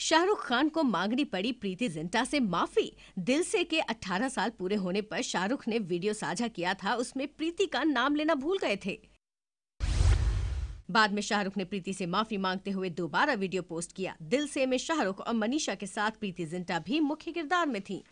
शाहरुख खान को मांगनी पड़ी प्रीति जिंटा से माफी दिल से के 18 साल पूरे होने पर शाहरुख ने वीडियो साझा किया था उसमें प्रीति का नाम लेना भूल गए थे बाद में शाहरुख ने प्रीति से माफी मांगते हुए दोबारा वीडियो पोस्ट किया दिल से में शाहरुख और मनीषा के साथ प्रीति जिंटा भी मुख्य किरदार में थी